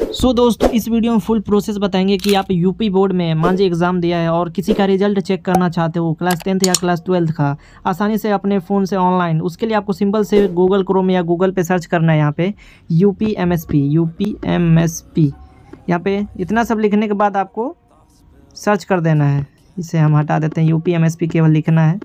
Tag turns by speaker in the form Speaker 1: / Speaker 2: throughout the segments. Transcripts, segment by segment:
Speaker 1: सो so, दोस्तों इस video में फुल प्रोसेस बताएंगे कि आप यूपी बोर्ड में मान जी एग्ज़ाम दिया है और किसी का रिजल्ट चेक करना चाहते हो क्लास टेंथ या क्लास ट्वेल्थ का आसानी से अपने फ़ोन से ऑनलाइन उसके लिए आपको सिंपल से गूगल क्रोम या गूगल पे सर्च करना है यहाँ पे U P M S P U P M S P यहाँ पे इतना सब लिखने के बाद आपको सर्च कर देना है इसे हम हटा देते हैं U P M S P केवल लिखना है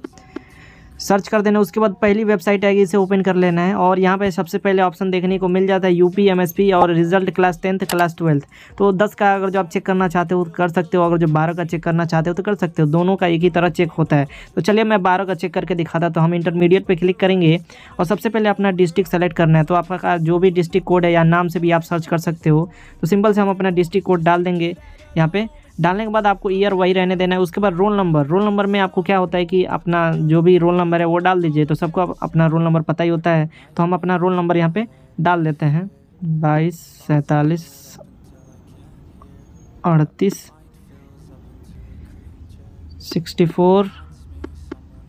Speaker 1: सर्च कर देना उसके बाद पहली वेबसाइट आएगी इसे ओपन कर लेना है और यहाँ पे सबसे पहले ऑप्शन देखने को मिल जाता है यूपी एमएसपी और result class tenth class twelfth तो दस का अगर जो आप चेक करना चाहते हो तो कर सकते हो अगर जो बारह का चेक करना चाहते हो तो कर सकते हो दोनों का एक ही तरह चेक होता है तो चलिए मैं बारह का चेक करके दिखाता तो हम इंटरमीडिएट पर क्लिक करेंगे और सबसे पहले अपना डिस्ट्रिक्ट सेलेक्ट करना है तो आपका जो भी डिस्ट्रिक्ट कोड है या नाम से भी आप सर्च कर सकते हो तो सिंपल से हम अपना डिस्ट्रिक्ट कोड डाल देंगे यहाँ पर डालने के बाद आपको ईयर वही रहने देना है उसके बाद रोल नंबर रोल नंबर में आपको क्या होता है कि अपना जो भी रोल नंबर है वो डाल दीजिए तो सबको अपना रोल नंबर पता ही होता है तो हम अपना रोल नंबर यहाँ पर डाल देते हैं बाईस सैंतालीस अड़तीस सिक्सटी फोर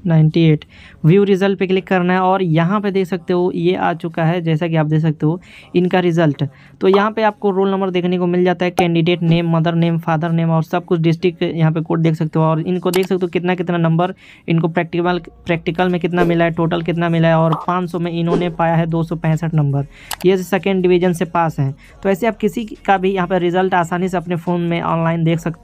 Speaker 1: 98 व्यू रिज़ल्ट पे क्लिक करना है और यहाँ पे देख सकते हो ये आ चुका है जैसा कि आप देख सकते हो इनका रिज़ल्ट तो यहाँ पे आपको रोल नंबर देखने को मिल जाता है candidate name mother name father name और सब कुछ डिस्ट्रिक्ट यहाँ पे कोड देख सकते हो और इनको देख सकते हो कितना कितना नंबर इनको प्रैक्टिकल प्रैक्टिकल में कितना मिला है टोटल कितना मिला है और पाँच में इन्होंने पाया है दो नंबर ये सेकेंड डिवीज़न से पास हैं तो ऐसे आप किसी का भी यहाँ पर रिज़ल्ट आसानी से अपने फ़ोन में ऑनलाइन देख सकते